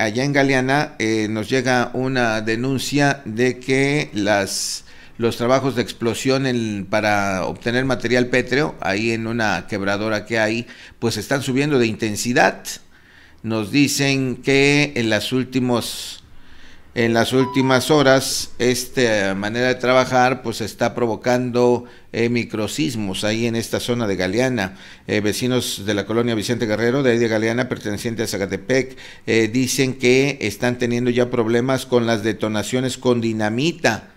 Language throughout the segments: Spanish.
allá en Galeana eh, nos llega una denuncia de que las los trabajos de explosión para obtener material pétreo, ahí en una quebradora que hay, pues están subiendo de intensidad. Nos dicen que en las últimas en las últimas horas esta manera de trabajar pues está provocando microcismos eh, microsismos ahí en esta zona de Galeana. Eh, vecinos de la colonia Vicente Guerrero, de Galeana, perteneciente a Zacatepec, eh, dicen que están teniendo ya problemas con las detonaciones con dinamita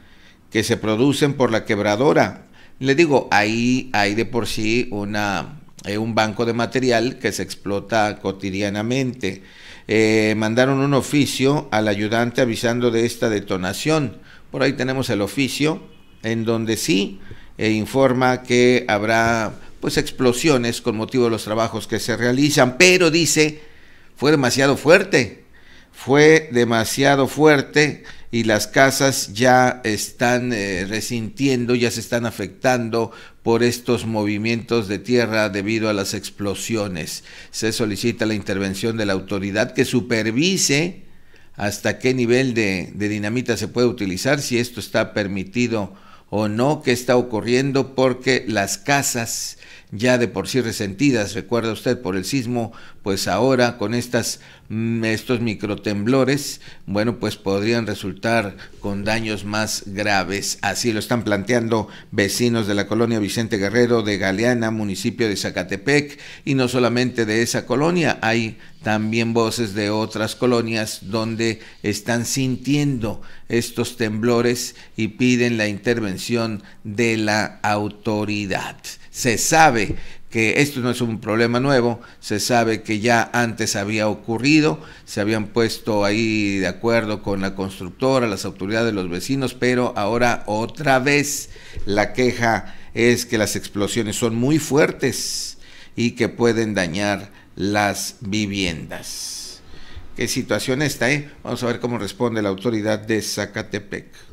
que se producen por la quebradora. Le digo, ahí hay de por sí una eh, un banco de material que se explota cotidianamente. Eh, mandaron un oficio al ayudante avisando de esta detonación. Por ahí tenemos el oficio en donde sí eh, informa que habrá pues explosiones con motivo de los trabajos que se realizan, pero dice fue demasiado fuerte fue demasiado fuerte y las casas ya están eh, resintiendo, ya se están afectando por estos movimientos de tierra debido a las explosiones. Se solicita la intervención de la autoridad que supervise hasta qué nivel de dinamita se puede utilizar, si esto está permitido o no, qué está ocurriendo, porque las casas ya de por sí resentidas, recuerda usted, por el sismo, pues ahora con estas, mm, estos microtemblores, bueno, pues podrían resultar con daños más graves. Así lo están planteando vecinos de la colonia Vicente Guerrero de Galeana, municipio de Zacatepec, y no solamente de esa colonia, hay también voces de otras colonias donde están sintiendo estos temblores y piden la intervención de la autoridad. Se sabe que esto no es un problema nuevo, se sabe que ya antes había ocurrido, se habían puesto ahí de acuerdo con la constructora, las autoridades, los vecinos, pero ahora otra vez la queja es que las explosiones son muy fuertes y que pueden dañar las viviendas. ¿Qué situación está, eh? Vamos a ver cómo responde la autoridad de Zacatepec.